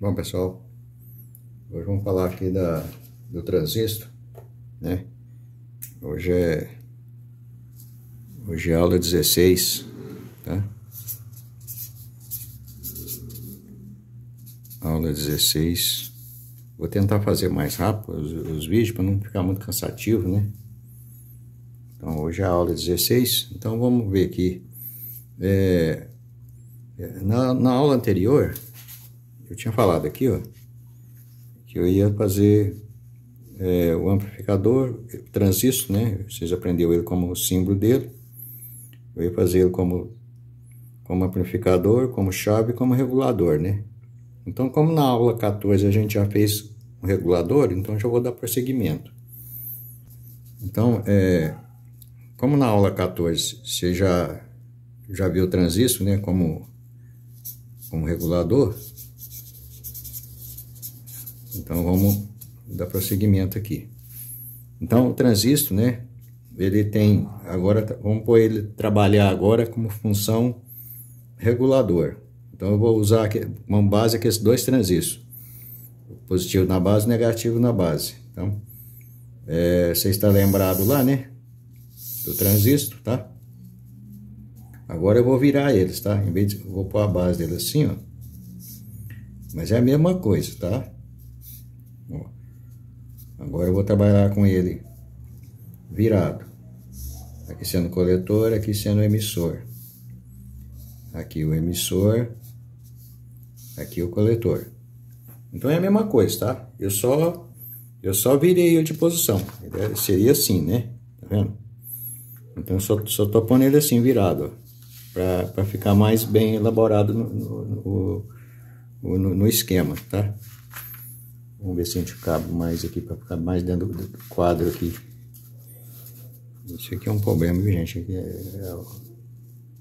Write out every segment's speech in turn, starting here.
Bom, pessoal, hoje vamos falar aqui da, do transistor, né? Hoje é, hoje é aula 16, tá? Aula 16. Vou tentar fazer mais rápido os, os vídeos para não ficar muito cansativo, né? Então, hoje é a aula 16, então vamos ver aqui. É, é na, na aula anterior, eu tinha falado aqui, ó, que eu ia fazer é, o amplificador, o transistor, né? Vocês aprenderam ele como símbolo dele. Eu ia fazer ele como, como amplificador, como chave, como regulador, né? Então, como na aula 14 a gente já fez um regulador, então já vou dar prosseguimento. Então, é, como na aula 14 você já, já viu o transistor, né? Como, como regulador, então vamos dar prosseguimento aqui. Então o transistor, né? Ele tem agora, vamos pôr ele trabalhar agora como função regulador. Então eu vou usar aqui, uma base aqui, esses dois transistores. Positivo na base, negativo na base. Então, é, você está lembrado lá, né? Do transistor, tá? Agora eu vou virar eles, tá? Em vez de, vou pôr a base dele assim, ó. Mas é a mesma coisa, tá? Agora eu vou trabalhar com ele virado. Aqui sendo coletor, aqui sendo emissor. Aqui o emissor, aqui o coletor. Então é a mesma coisa, tá? Eu só, eu só virei ele de posição. Ele seria assim, né? Tá vendo? Então eu só, só tô pondo ele assim, virado, para ficar mais bem elaborado no, no, no, no esquema, tá? Vamos ver se a gente cabe mais aqui para ficar mais dentro do quadro aqui. Isso aqui é um problema, viu, gente? Aqui é, é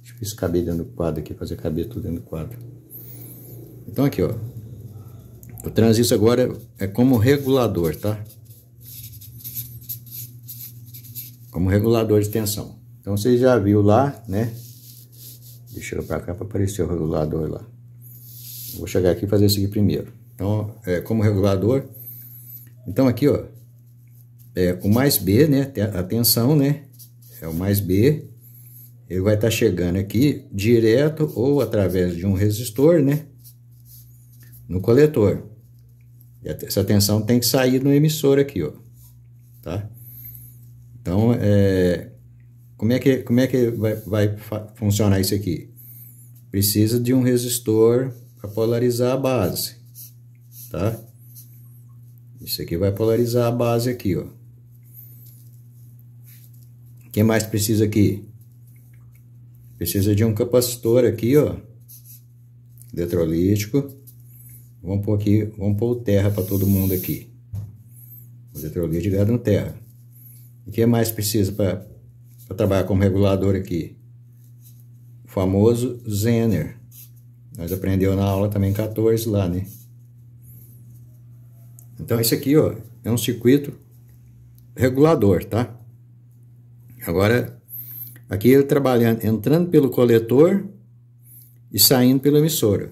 difícil caber dentro do quadro aqui, fazer caber tudo dentro do quadro. Então aqui, ó. O transistor agora é como regulador, tá? Como regulador de tensão. Então você já viu lá, né? Deixa eu para cá para aparecer o regulador lá. Vou chegar aqui e fazer isso aqui primeiro. Então, é, como regulador, então aqui, ó, é, o mais B, né, atenção, né, é o mais B, ele vai estar tá chegando aqui direto ou através de um resistor, né, no coletor. E essa tensão tem que sair no emissor aqui, ó, tá? Então, é, como é que, como é que vai, vai funcionar isso aqui? Precisa de um resistor para polarizar a base tá? Isso aqui vai polarizar a base aqui, ó. Quem mais precisa aqui? Precisa de um capacitor aqui, ó. Eletrolítico. Vamos pôr aqui, vamos pôr o terra para todo mundo aqui. O eletrolítico ligado no terra. E quem mais precisa para trabalhar como regulador aqui? O famoso Zener. Nós aprendeu na aula também 14 lá, né? Então, esse aqui ó, é um circuito regulador, tá? Agora, aqui ele trabalhando, entrando pelo coletor e saindo pela emissora.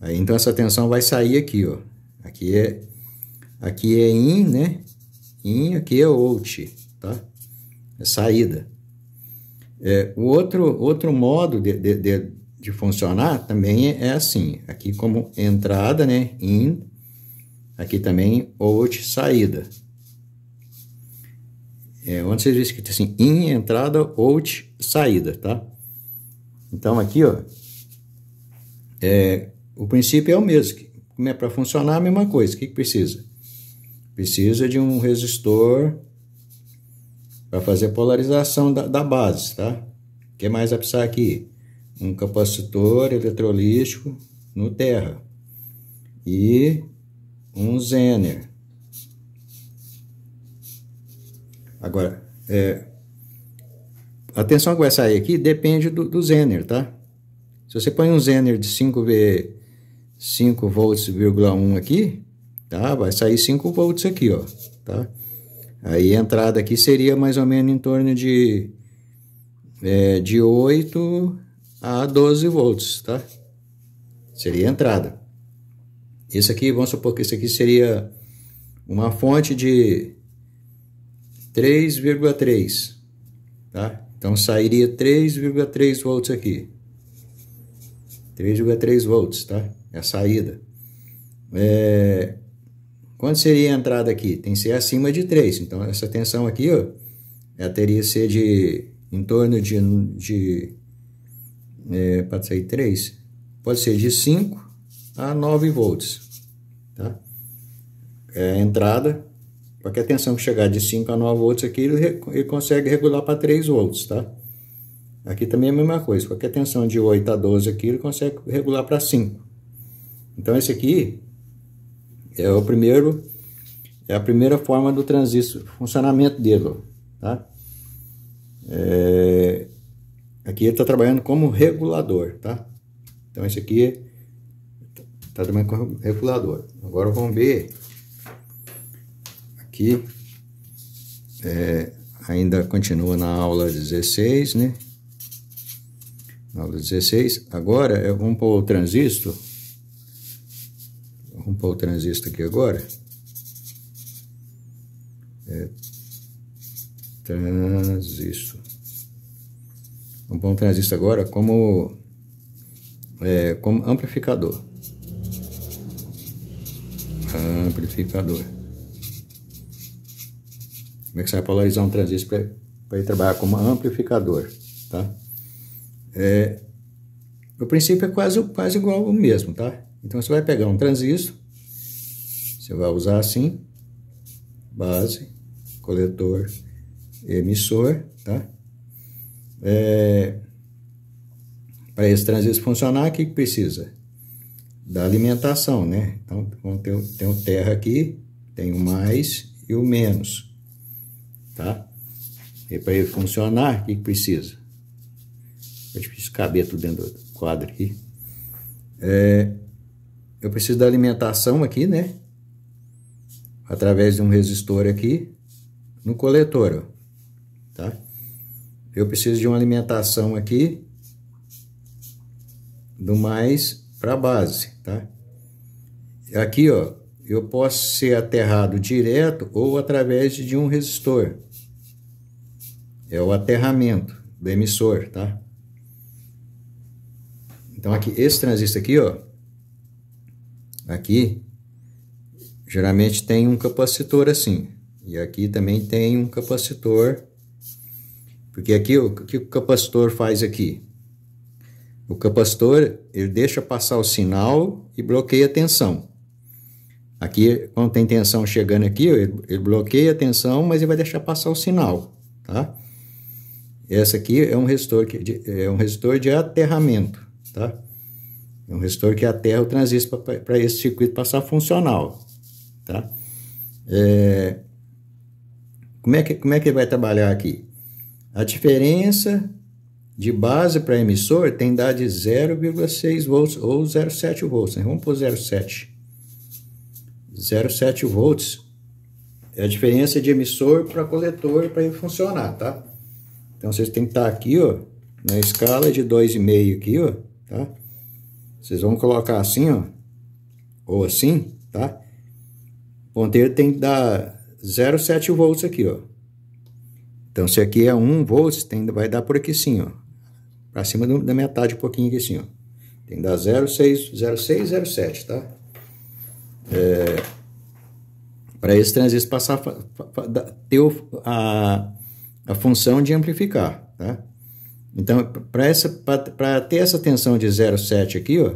Aí, então, essa tensão vai sair aqui, ó. Aqui é, aqui é in, né? In, aqui é out, tá? É saída. É, o outro, outro modo de, de, de, de funcionar também é assim. Aqui como entrada, né? In, Aqui também, out, saída. É, onde vocês viram escrito assim, in, entrada, out, saída, tá? Então, aqui, ó, é, o princípio é o mesmo. Como é para funcionar, a mesma coisa. O que, que precisa? Precisa de um resistor para fazer a polarização da, da base, tá? O que mais vai precisar aqui? Um capacitor eletrolítico no terra. E um zener. Agora, é, atenção que vai sair aqui, depende do, do zener, tá? Se você põe um zener de 5 V 5 volts, 1 aqui, tá? Vai sair 5 volts aqui, ó, tá? Aí a entrada aqui seria mais ou menos em torno de, é, de 8 a 12 volts, tá? Seria a entrada. Isso aqui, vamos supor que isso aqui seria uma fonte de 3,3, tá? Então sairia 3,3 volts aqui. 3,3 volts, tá? É a saída. É... Quanto seria a entrada aqui? Tem que ser acima de 3. Então essa tensão aqui, ó, ela teria que ser de em torno de, de é, pode sair 3, pode ser de 5 a 9 volts. Tá? É a entrada. Qualquer tensão que chegar de 5 a 9 volts aqui, ele, ele consegue regular para 3 volts, tá? Aqui também é a mesma coisa. Qualquer tensão de 8 a 12 aqui, ele consegue regular para 5. Então esse aqui é o primeiro, é a primeira forma do transistor, funcionamento dele, tá? É, aqui ele está trabalhando como regulador, tá? Então esse aqui é tá também com regulador. Agora vamos ver aqui, é, ainda continua na aula 16, né? Na aula 16, agora eu, vou pôr o transistor. Vamos pôr o transistor aqui agora. É, transistor. Vamos pôr um transistor agora como, é, como amplificador. amplificador. Como é que você vai polarizar um transistor para ir trabalhar como amplificador, tá? É, o princípio é quase, quase igual o mesmo, tá? Então você vai pegar um transistor, você vai usar assim, base, coletor, emissor, tá? É, para esse transistor funcionar, o que, que precisa? da alimentação, né? Então, tem, tem o terra aqui, tem o mais e o menos, tá? E para ele funcionar, o que, que precisa? Eu preciso caber tudo dentro do quadro aqui. É, eu preciso da alimentação aqui, né? Através de um resistor aqui no coletor, tá? Eu preciso de uma alimentação aqui do mais para a base, tá? Aqui, ó, eu posso ser aterrado direto ou através de um resistor. É o aterramento do emissor, tá? Então aqui, esse transistor aqui, ó, aqui, geralmente tem um capacitor assim. E aqui também tem um capacitor, porque aqui, o que o capacitor faz aqui? O capacitor ele deixa passar o sinal e bloqueia a tensão. Aqui, quando tem tensão chegando aqui, ele, ele bloqueia a tensão, mas ele vai deixar passar o sinal, tá? Essa aqui é um resistor, que, é um resistor de aterramento, tá? É um resistor que aterra o transistor para esse circuito passar funcional, tá? É, como, é que, como é que ele vai trabalhar aqui? A diferença de base para emissor tem dado de 0,6 volts ou 0,7 volts. Né? Vamos por 0,7. 0,7 volts é a diferença de emissor para coletor para ele funcionar, tá? Então vocês têm que estar tá aqui, ó, na escala de 2,5 aqui, ó, tá? Vocês vão colocar assim, ó, ou assim, tá? O ponteiro tem que dar 0,7 volts aqui, ó. Então, se aqui é 1 volt, tem, vai dar por aqui sim, ó para cima do, da metade um pouquinho aqui assim, ó. Tem que dar 0,6, 0,6, 0,7, tá? É, para esse transistor passar, ter a, a função de amplificar, tá? Então, para ter essa tensão de 0,7 aqui, ó,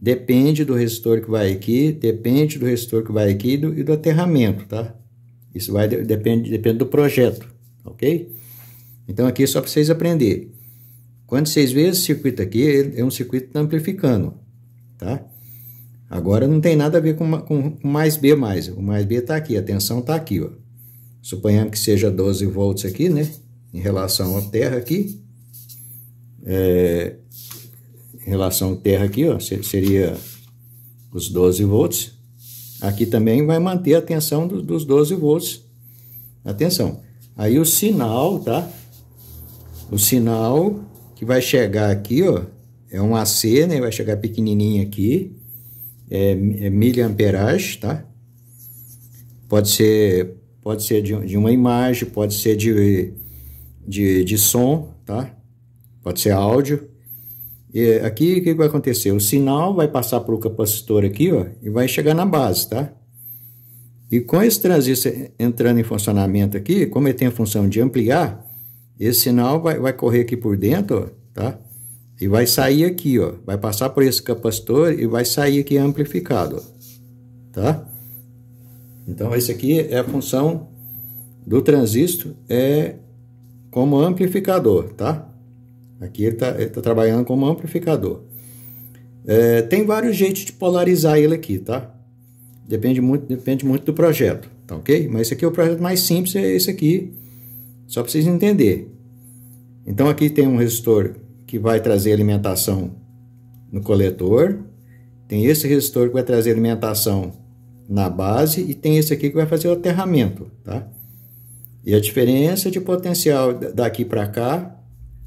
depende do resistor que vai aqui, depende do resistor que vai aqui e do, e do aterramento, tá? Isso vai, depende, depende do projeto, ok? Então, aqui é só para vocês aprenderem. Quando vocês veem esse circuito aqui, é um circuito amplificando, tá? Agora não tem nada a ver com, com mais B+, mais. o mais B está aqui, a tensão está aqui, ó. Suponhamos que seja 12 volts aqui, né? Em relação à terra aqui. É, em relação à terra aqui, ó, seria os 12 volts. Aqui também vai manter a tensão do, dos 12 volts. Atenção. Aí o sinal, tá? O sinal que vai chegar aqui, ó, é um AC, né? Vai chegar pequenininho aqui, é, é miliamperagem, tá? Pode ser, pode ser de, de, uma imagem, pode ser de, de, de som, tá? Pode ser áudio. E aqui o que vai acontecer? O sinal vai passar para o capacitor aqui, ó, e vai chegar na base, tá? E com esse transistor entrando em funcionamento aqui, como ele tem a função de ampliar, esse sinal vai, vai correr aqui por dentro, ó, tá? E vai sair aqui, ó. Vai passar por esse capacitor e vai sair aqui amplificado, ó, tá? Então, esse aqui é a função do transistor, é como amplificador, tá? Aqui ele está tá trabalhando como amplificador. É, tem vários jeitos de polarizar ele aqui, tá? Depende muito, depende muito do projeto, tá ok? Mas esse aqui é o projeto mais simples, é esse aqui, só para vocês entenderem. Então aqui tem um resistor que vai trazer alimentação no coletor, tem esse resistor que vai trazer alimentação na base e tem esse aqui que vai fazer o aterramento, tá? E a diferença de potencial daqui para cá,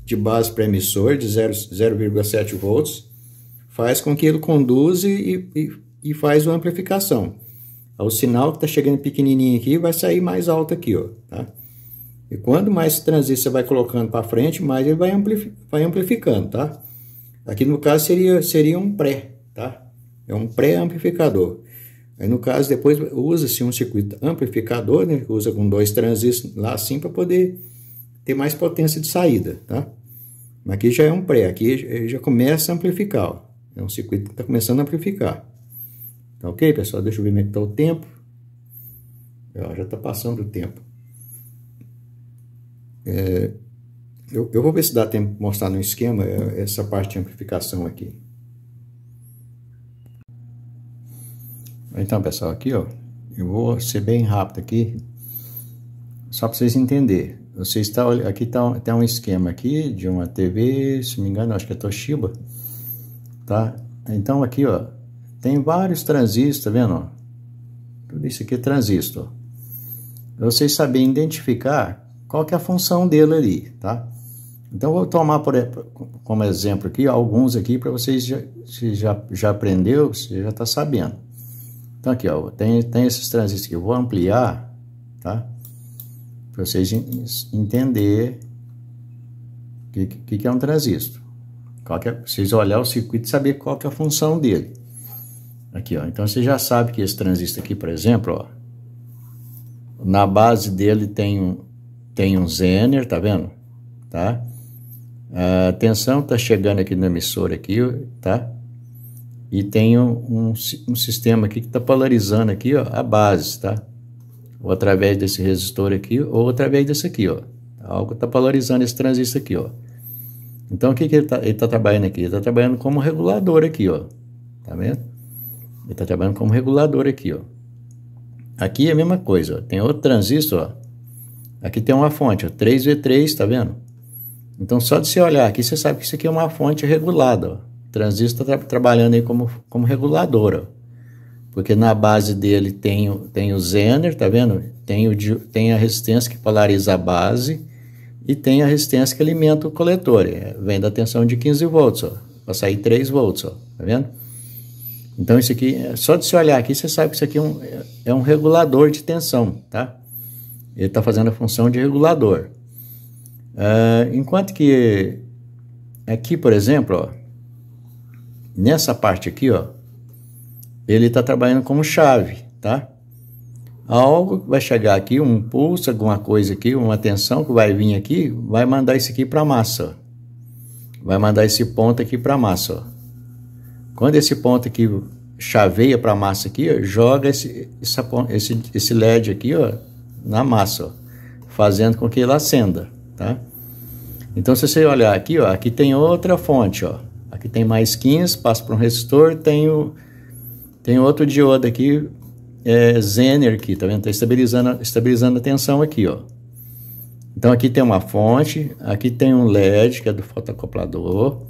de base para emissor, de 0,7 volts, faz com que ele conduza e, e, e faz uma amplificação. O sinal que está chegando pequenininho aqui vai sair mais alto aqui, ó, tá? E quanto mais transistor você vai colocando para frente, mais ele vai, amplifi vai, amplificando, tá? Aqui no caso seria, seria um pré, tá? É um pré-amplificador. Aí no caso depois usa-se um circuito amplificador, né? Usa com dois transistores lá assim para poder ter mais potência de saída, tá? Mas aqui já é um pré, aqui já começa a amplificar, ó. É um circuito que está começando a amplificar. Tá ok, pessoal? Deixa eu ver como é que está o tempo. Ó, já está passando o tempo. É, eu, eu, vou ver se dá tempo de mostrar no esquema é, essa parte de amplificação aqui. Então, pessoal, aqui, ó, eu vou ser bem rápido aqui, só para vocês entenderem. Você está, aqui está tem um esquema aqui de uma TV, se me engano, acho que é Toshiba, tá? Então, aqui, ó, tem vários transistores, tá vendo? Tudo isso aqui é transistor. Vocês saberem identificar qual que é a função dele ali, tá? Então, vou tomar por, como exemplo aqui, alguns aqui, para vocês, já, se já, já aprendeu, você já está sabendo. Então, aqui, ó, tem, tem esses transistores, aqui, eu vou ampliar, tá? Para vocês entenderem o que, que, que, é um transistor. Qual que é, vocês olhar o circuito e saber qual que é a função dele. Aqui, ó, então você já sabe que esse transistor aqui, por exemplo, ó, na base dele tem um, tem um zener, tá vendo? Tá? A ah, tensão tá chegando aqui no emissor aqui, tá? E tem um, um, um sistema aqui que tá polarizando aqui, ó, a base, tá? Ou através desse resistor aqui, ou através desse aqui, ó. Algo tá polarizando esse transistor aqui, ó. Então, o que, que ele tá, ele tá trabalhando aqui? Ele tá trabalhando como regulador aqui, ó. Tá vendo? Ele tá trabalhando como regulador aqui, ó. Aqui é a mesma coisa, ó. Tem outro transistor, ó. Aqui tem uma fonte, ó, 3V3, tá vendo? Então, só de você olhar aqui, você sabe que isso aqui é uma fonte regulada. Ó. O transistor está tra trabalhando aí como, como reguladora. Porque na base dele tem, tem o zener, tá vendo? Tem, o, tem a resistência que polariza a base e tem a resistência que alimenta o coletor. É, vem da tensão de 15 volts, ó. Vai sair 3 volts, ó. Tá vendo? Então, isso aqui, é, só de você olhar aqui, você sabe que isso aqui é um, é, é um regulador de tensão, tá? Ele está fazendo a função de regulador. Uh, enquanto que aqui, por exemplo, ó, nessa parte aqui, ó, ele está trabalhando como chave, tá? Algo vai chegar aqui, um pulso, alguma coisa aqui, uma tensão que vai vir aqui, vai mandar isso aqui para a massa. Ó. Vai mandar esse ponto aqui para a massa. Ó. Quando esse ponto aqui chaveia para a massa aqui, ó, joga esse, essa, esse, esse LED aqui, ó, na massa, fazendo com que ela acenda, tá? Então, se você olhar aqui, ó, aqui tem outra fonte, ó. Aqui tem mais 15, passa para um resistor, tem, o, tem outro diodo aqui, é, Zener aqui, tá vendo? Tá estabilizando, estabilizando a tensão aqui, ó. Então, aqui tem uma fonte, aqui tem um LED, que é do fotoacoplador.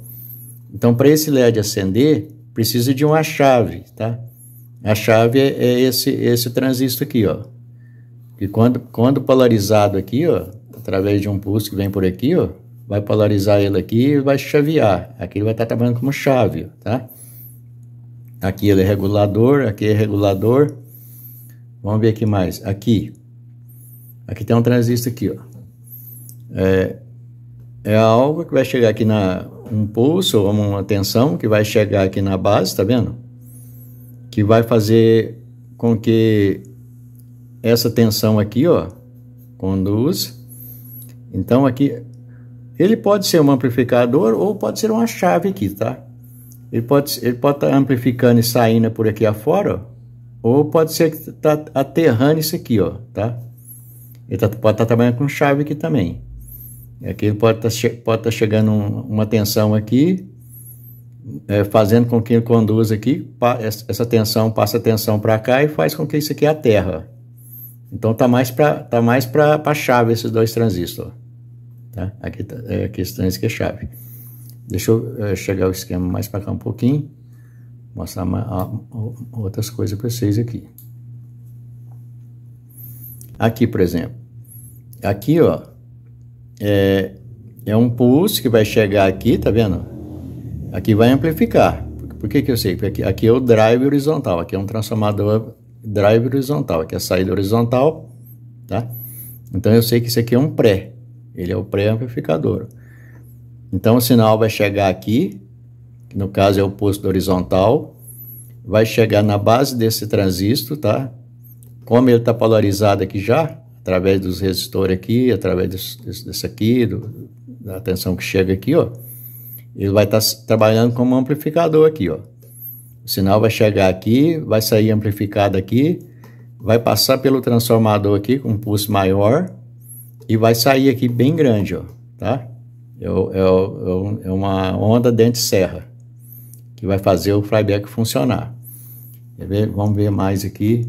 Então, para esse LED acender, precisa de uma chave, tá? A chave é, é esse, esse transistor aqui, ó. E quando, quando polarizado aqui, ó, através de um pulso que vem por aqui, ó, vai polarizar ele aqui e vai chavear. Aqui ele vai estar trabalhando como chave, tá? Aqui ele é regulador, aqui é regulador. Vamos ver aqui mais. Aqui. Aqui tem um transistor aqui, ó. É, é algo que vai chegar aqui na... Um pulso ou uma tensão que vai chegar aqui na base, tá vendo? Que vai fazer com que essa tensão aqui, ó, conduz. Então aqui, ele pode ser um amplificador ou pode ser uma chave aqui, tá? Ele pode ele pode estar tá amplificando e saindo por aqui afora, ó, ou pode ser que tá aterrando isso aqui, ó, tá? Ele tá, pode estar tá trabalhando com chave aqui também. Aqui ele pode tá estar tá, chegando um, uma tensão aqui, é, fazendo com que ele conduza aqui, pa, essa tensão passa a tensão para cá e faz com que isso aqui aterra. Então tá mais para tá mais para a chave esses dois transistores, tá? Aqui tá, é questão esse é chave. Deixa eu é, chegar o esquema mais para cá um pouquinho, mostrar uma, a, outras coisas para vocês aqui. Aqui, por exemplo, aqui ó é, é um pulso que vai chegar aqui, tá vendo? Aqui vai amplificar. Por que, que eu sei? Porque aqui, aqui é o drive horizontal, aqui é um transformador drive horizontal, que é a saída horizontal, tá? Então eu sei que isso aqui é um pré, ele é o pré-amplificador. Então o sinal vai chegar aqui, que no caso é o posto horizontal, vai chegar na base desse transistor, tá? Como ele está polarizado aqui já, através dos resistores aqui, através desse, desse aqui, do, da tensão que chega aqui, ó, ele vai estar tá trabalhando como amplificador aqui, ó. O sinal vai chegar aqui, vai sair amplificado aqui, vai passar pelo transformador aqui com um pulso maior e vai sair aqui bem grande, ó, tá? É, é, é, é uma onda dente serra que vai fazer o flyback funcionar. Ver? Vamos ver mais aqui.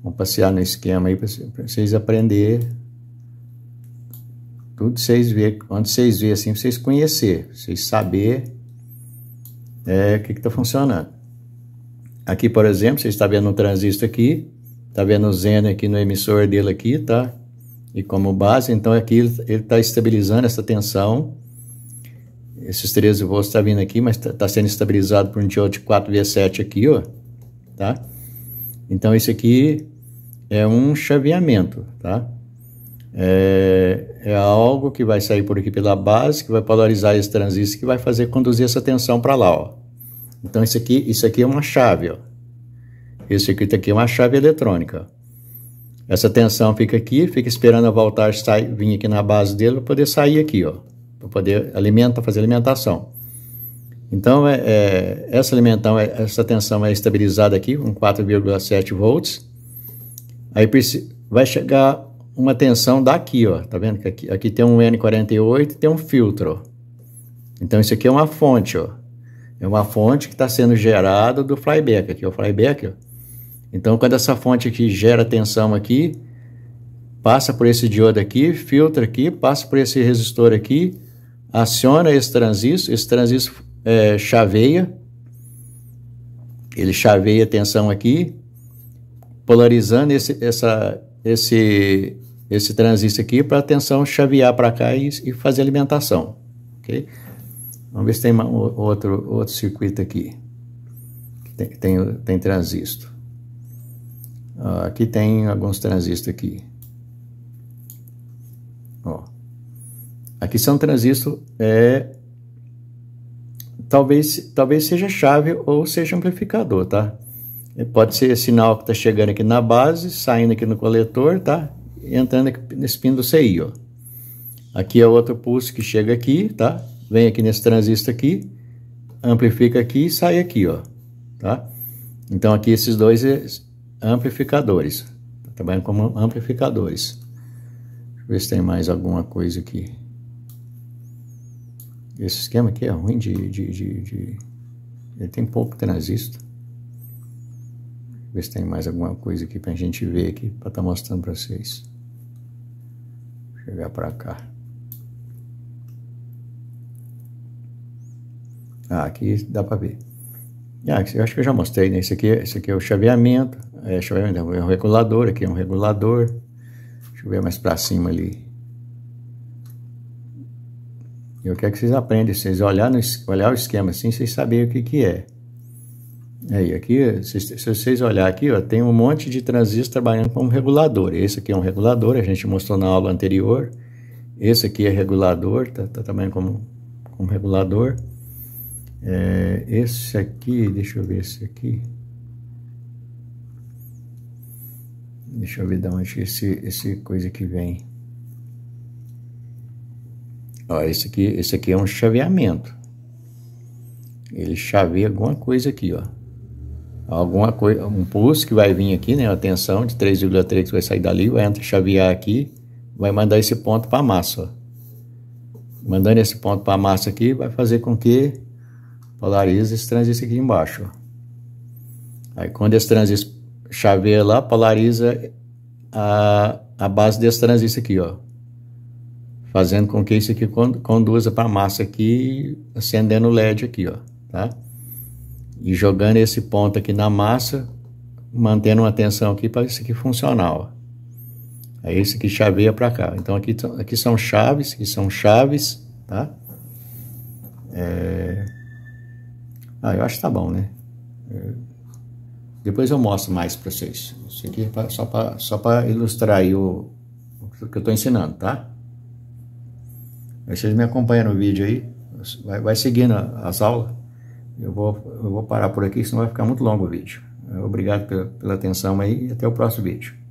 Vamos passear no esquema aí para vocês aprenderem. Tudo vocês ver, onde vocês verem assim, vocês conhecer, vocês saber é, o que está funcionando. Aqui, por exemplo, você está vendo um transistor aqui, está vendo o zener aqui no emissor dele aqui, tá? E como base, então aqui ele está estabilizando essa tensão. Esses 13 volts está vindo aqui, mas está tá sendo estabilizado por um diode 4V7 aqui, ó, tá? Então isso aqui é um chaveamento, tá? É, é, algo que vai sair por aqui pela base, que vai polarizar esse transistor, que vai fazer conduzir essa tensão para lá, ó. Então isso aqui, isso aqui é uma chave, ó. Esse circuito tá aqui é uma chave eletrônica. Essa tensão fica aqui, fica esperando a voltagem sair, vir aqui na base dele para poder sair aqui, ó, para poder alimentar, fazer alimentação. Então, é, é, essa, alimentação, é, essa tensão é estabilizada aqui com 4,7 volts. Aí vai chegar uma tensão daqui, ó, tá vendo que aqui, aqui tem um N48 tem um filtro. Então, isso aqui é uma fonte, ó. É uma fonte que está sendo gerada do flyback, aqui é o flyback. Então, quando essa fonte aqui gera tensão aqui, passa por esse diodo aqui, filtra aqui, passa por esse resistor aqui, aciona esse transistor, esse transistor é, chaveia, ele chaveia a tensão aqui, polarizando esse, essa, esse, esse transistor aqui para a tensão chavear para cá e, e fazer alimentação, ok? Vamos ver se tem uma, outro, outro circuito aqui. Tem, tem, tem transistor. Ah, aqui tem alguns transistores aqui. Ó. Aqui são transistor, é, talvez, talvez seja chave ou seja amplificador, tá? É, pode ser sinal que está chegando aqui na base, saindo aqui no coletor, tá? Entrando aqui nesse pin do CI, ó. Aqui é outro pulso que chega aqui, tá? vem aqui nesse transistor aqui, amplifica aqui e sai aqui, ó, tá? Então aqui esses dois é amplificadores, tá trabalhando como amplificadores. Deixa eu ver se tem mais alguma coisa aqui. Esse esquema aqui é ruim de... de, de, de... Ele tem pouco transistor. Ver se tem mais alguma coisa aqui pra gente ver aqui, pra estar tá mostrando pra vocês. Vou chegar pra cá. Ah, aqui dá para ver. Ah, eu acho que eu já mostrei, né? Esse aqui, esse aqui é o chaveamento, é, chaveamento, é um regulador, aqui é um regulador. Deixa eu ver mais para cima ali. Eu quero que vocês aprendam, vocês olhar, no, olhar o esquema assim, vocês saberem o que, que é. Aí, aqui, se, se vocês olharem aqui, ó, tem um monte de transistor trabalhando como regulador. Esse aqui é um regulador, a gente mostrou na aula anterior. Esse aqui é regulador, tá, tá como, como regulador. É, esse aqui, deixa eu ver esse aqui. Deixa eu ver de onde esse, esse coisa que vem. Ó, esse aqui, esse aqui é um chaveamento. Ele chaveia alguma coisa aqui, ó. Alguma coisa, um pulso que vai vir aqui, né? A tensão de 3,3 que vai sair dali, vai entrar chavear aqui, vai mandar esse ponto para a massa, ó. Mandando esse ponto para a massa aqui, vai fazer com que polariza esse transistor aqui embaixo. Aí quando esse transistor chaveia lá, polariza a, a base desse transistor aqui, ó. Fazendo com que isso aqui conduza para a massa aqui, acendendo o LED aqui, ó, tá? E jogando esse ponto aqui na massa, mantendo uma tensão aqui para isso aqui funcionar, ó. Aí esse aqui chaveia para cá. Então aqui, aqui são chaves, que são chaves, tá? É... Ah, eu acho que tá bom, né? É. Depois eu mostro mais para vocês. Isso aqui é só para só ilustrar aí o, o que eu estou ensinando, tá? Aí vocês me acompanham no vídeo aí, vai, vai seguindo as aulas. Eu vou, eu vou parar por aqui, senão vai ficar muito longo o vídeo. Obrigado pela, pela atenção aí e até o próximo vídeo.